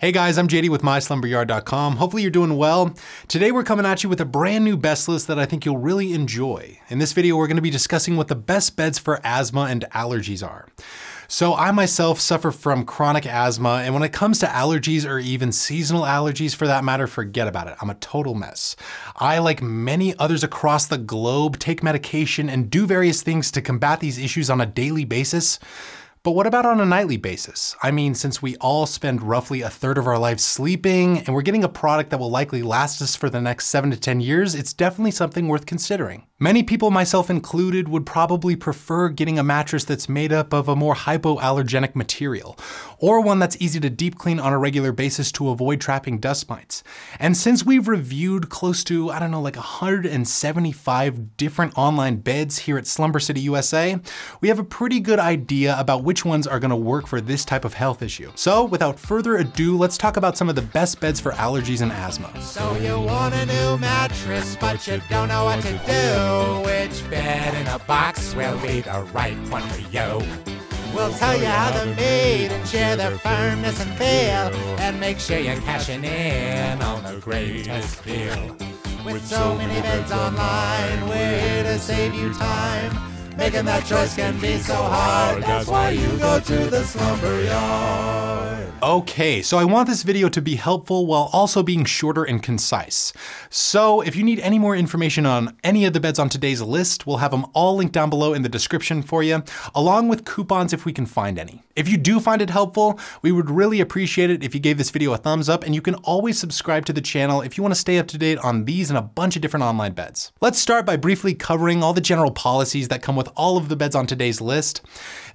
Hey guys, I'm JD with MySlumberyard.com. Hopefully you're doing well. Today we're coming at you with a brand new best list that I think you'll really enjoy. In this video, we're gonna be discussing what the best beds for asthma and allergies are. So I myself suffer from chronic asthma, and when it comes to allergies or even seasonal allergies for that matter, forget about it. I'm a total mess. I, like many others across the globe, take medication and do various things to combat these issues on a daily basis, but what about on a nightly basis? I mean, since we all spend roughly a third of our lives sleeping and we're getting a product that will likely last us for the next seven to 10 years, it's definitely something worth considering. Many people, myself included, would probably prefer getting a mattress that's made up of a more hypoallergenic material, or one that's easy to deep clean on a regular basis to avoid trapping dust mites. And since we've reviewed close to, I don't know, like 175 different online beds here at Slumber City USA, we have a pretty good idea about which ones are gonna work for this type of health issue. So without further ado, let's talk about some of the best beds for allergies and asthma. So you want a new mattress, but you don't know what to do know which bed in a box will be the right one for you. We'll tell you how they're made and share their firmness and feel, and make sure you're cashing in on the greatest deal. With so many beds online, we're here to save you time. Making that choice can be so hard. That's why you go to the slumber yard. Okay, so I want this video to be helpful while also being shorter and concise. So if you need any more information on any of the beds on today's list, we'll have them all linked down below in the description for you, along with coupons if we can find any. If you do find it helpful, we would really appreciate it if you gave this video a thumbs up and you can always subscribe to the channel if you wanna stay up to date on these and a bunch of different online beds. Let's start by briefly covering all the general policies that come with all of the beds on today's list.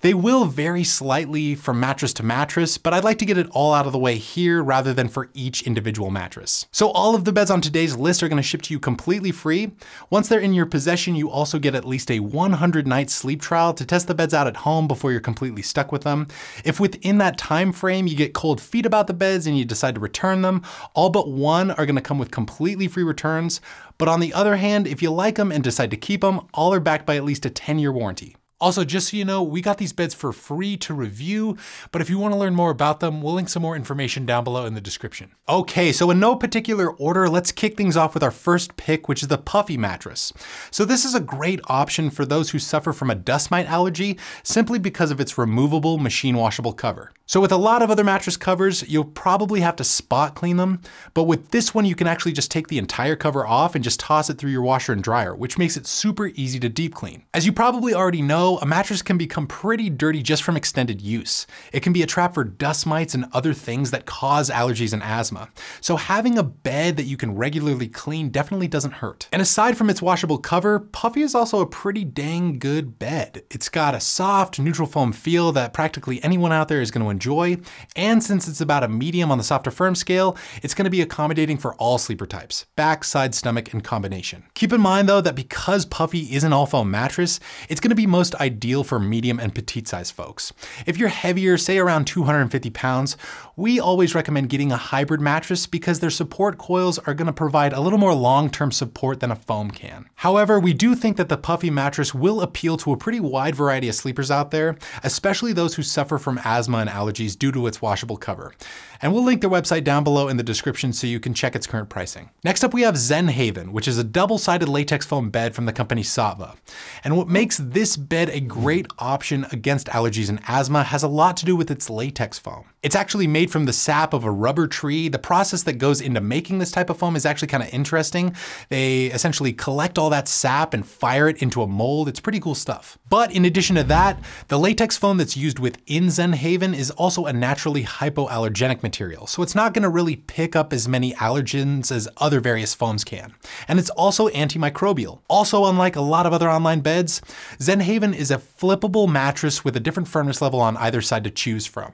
They will vary slightly from mattress to mattress, but I'd like to get it all out of the way here rather than for each individual mattress. So all of the beds on today's list are gonna ship to you completely free. Once they're in your possession, you also get at least a 100 night sleep trial to test the beds out at home before you're completely stuck with them. If within that time frame you get cold feet about the beds and you decide to return them, all but one are gonna come with completely free returns, but on the other hand, if you like them and decide to keep them, all are backed by at least a 10 year warranty. Also, just so you know, we got these beds for free to review, but if you wanna learn more about them, we'll link some more information down below in the description. Okay, so in no particular order, let's kick things off with our first pick, which is the Puffy mattress. So this is a great option for those who suffer from a dust mite allergy simply because of its removable machine washable cover. So with a lot of other mattress covers, you'll probably have to spot clean them, but with this one, you can actually just take the entire cover off and just toss it through your washer and dryer, which makes it super easy to deep clean. As you probably already know, a mattress can become pretty dirty just from extended use. It can be a trap for dust mites and other things that cause allergies and asthma. So having a bed that you can regularly clean definitely doesn't hurt. And aside from its washable cover, Puffy is also a pretty dang good bed. It's got a soft neutral foam feel that practically anyone out there is gonna enjoy enjoy. And since it's about a medium on the soft to firm scale, it's gonna be accommodating for all sleeper types, back, side, stomach, and combination. Keep in mind though that because Puffy is an all foam mattress, it's gonna be most ideal for medium and petite size folks. If you're heavier, say around 250 pounds, we always recommend getting a hybrid mattress because their support coils are gonna provide a little more long-term support than a foam can. However, we do think that the Puffy mattress will appeal to a pretty wide variety of sleepers out there, especially those who suffer from asthma and allergies allergies due to its washable cover. And we'll link their website down below in the description so you can check its current pricing. Next up, we have Zen Haven, which is a double-sided latex foam bed from the company Sava. And what makes this bed a great option against allergies and asthma has a lot to do with its latex foam. It's actually made from the sap of a rubber tree. The process that goes into making this type of foam is actually kind of interesting. They essentially collect all that sap and fire it into a mold. It's pretty cool stuff. But in addition to that, the latex foam that's used within Zen Haven is also a naturally hypoallergenic material, so it's not going to really pick up as many allergens as other various foams can. And it's also antimicrobial. Also, unlike a lot of other online beds, Zenhaven is a flippable mattress with a different firmness level on either side to choose from.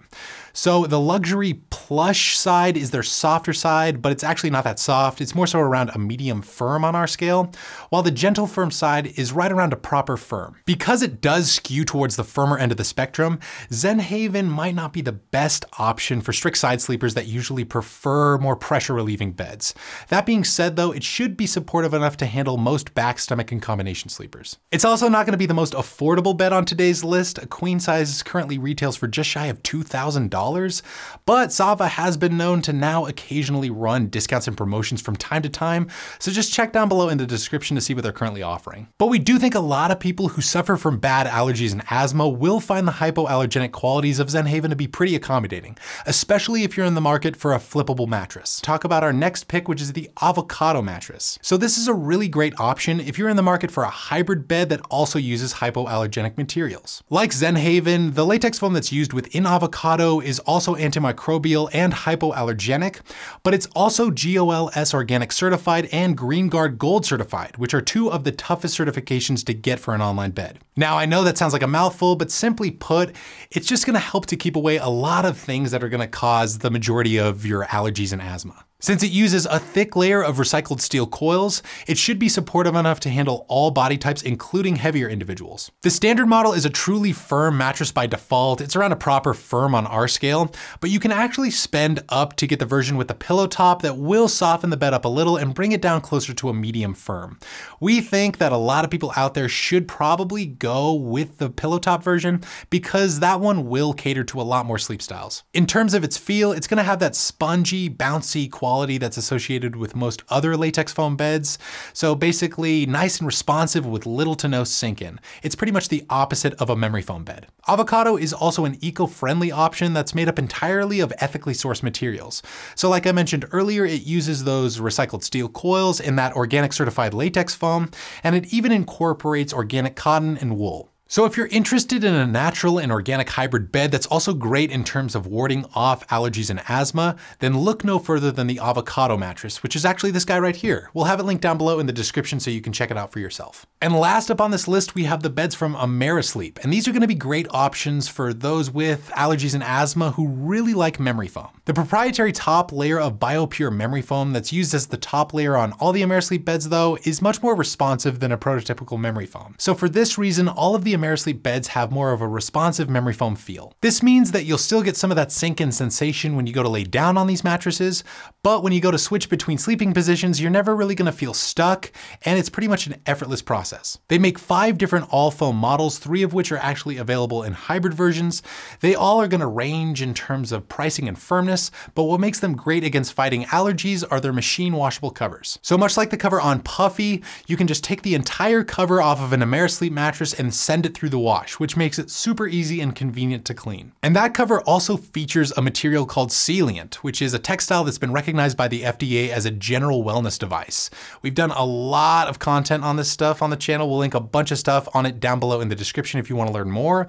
So the luxury plush side is their softer side, but it's actually not that soft. It's more so around a medium firm on our scale, while the gentle firm side is right around a proper firm. Because it does skew towards the firmer end of the spectrum, Zenhaven might not not be the best option for strict side sleepers that usually prefer more pressure relieving beds. That being said though, it should be supportive enough to handle most back, stomach, and combination sleepers. It's also not gonna be the most affordable bed on today's list. A queen size currently retails for just shy of $2,000, but Sava has been known to now occasionally run discounts and promotions from time to time, so just check down below in the description to see what they're currently offering. But we do think a lot of people who suffer from bad allergies and asthma will find the hypoallergenic qualities of Zenhaven to be pretty accommodating, especially if you're in the market for a flippable mattress. Talk about our next pick, which is the avocado mattress. So this is a really great option if you're in the market for a hybrid bed that also uses hypoallergenic materials. Like Zenhaven, the latex foam that's used within avocado is also antimicrobial and hypoallergenic, but it's also GOLS organic certified and GreenGuard Gold certified, which are two of the toughest certifications to get for an online bed. Now I know that sounds like a mouthful, but simply put, it's just gonna help to keep away away a lot of things that are going to cause the majority of your allergies and asthma. Since it uses a thick layer of recycled steel coils, it should be supportive enough to handle all body types, including heavier individuals. The standard model is a truly firm mattress by default. It's around a proper firm on our scale, but you can actually spend up to get the version with the pillow top that will soften the bed up a little and bring it down closer to a medium firm. We think that a lot of people out there should probably go with the pillow top version because that one will cater to a lot more sleep styles. In terms of its feel, it's gonna have that spongy, bouncy quality quality that's associated with most other latex foam beds. So basically nice and responsive with little to no sink in. It's pretty much the opposite of a memory foam bed. Avocado is also an eco-friendly option that's made up entirely of ethically sourced materials. So like I mentioned earlier, it uses those recycled steel coils in that organic certified latex foam, and it even incorporates organic cotton and wool. So if you're interested in a natural and organic hybrid bed that's also great in terms of warding off allergies and asthma, then look no further than the avocado mattress, which is actually this guy right here. We'll have it linked down below in the description so you can check it out for yourself. And last up on this list, we have the beds from Amerisleep, and these are gonna be great options for those with allergies and asthma who really like memory foam. The proprietary top layer of BioPure memory foam that's used as the top layer on all the Amerisleep beds though, is much more responsive than a prototypical memory foam. So for this reason, all of the Amerisleep beds have more of a responsive memory foam feel. This means that you'll still get some of that sink in sensation when you go to lay down on these mattresses, but when you go to switch between sleeping positions, you're never really gonna feel stuck, and it's pretty much an effortless process. They make five different all foam models, three of which are actually available in hybrid versions. They all are gonna range in terms of pricing and firmness, but what makes them great against fighting allergies are their machine washable covers. So much like the cover on Puffy, you can just take the entire cover off of an Amerisleep mattress and send it it through the wash, which makes it super easy and convenient to clean. And that cover also features a material called Salient, which is a textile that's been recognized by the FDA as a general wellness device. We've done a lot of content on this stuff on the channel. We'll link a bunch of stuff on it down below in the description if you wanna learn more,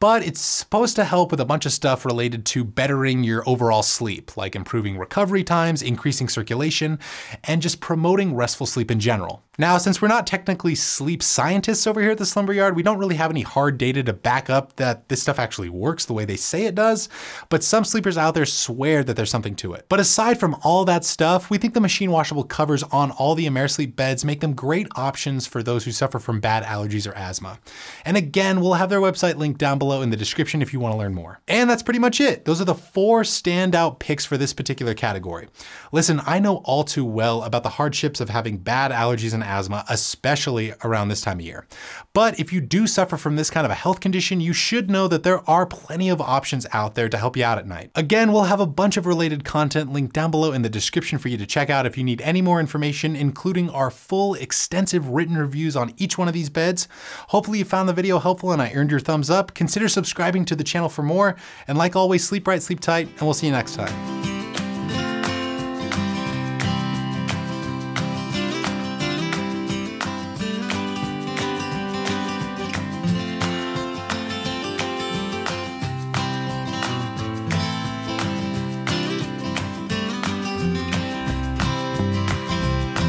but it's supposed to help with a bunch of stuff related to bettering your overall sleep, like improving recovery times, increasing circulation, and just promoting restful sleep in general. Now, since we're not technically sleep scientists over here at the Slumber Yard, we don't really have any hard data to back up that this stuff actually works the way they say it does, but some sleepers out there swear that there's something to it. But aside from all that stuff, we think the machine washable covers on all the AmeriSleep beds make them great options for those who suffer from bad allergies or asthma. And again, we'll have their website linked down below in the description if you wanna learn more. And that's pretty much it. Those are the four standout picks for this particular category. Listen, I know all too well about the hardships of having bad allergies and asthma, especially around this time of year. But if you do suffer suffer from this kind of a health condition, you should know that there are plenty of options out there to help you out at night. Again, we'll have a bunch of related content linked down below in the description for you to check out if you need any more information, including our full extensive written reviews on each one of these beds. Hopefully you found the video helpful and I earned your thumbs up. Consider subscribing to the channel for more. And like always, sleep right, sleep tight, and we'll see you next time.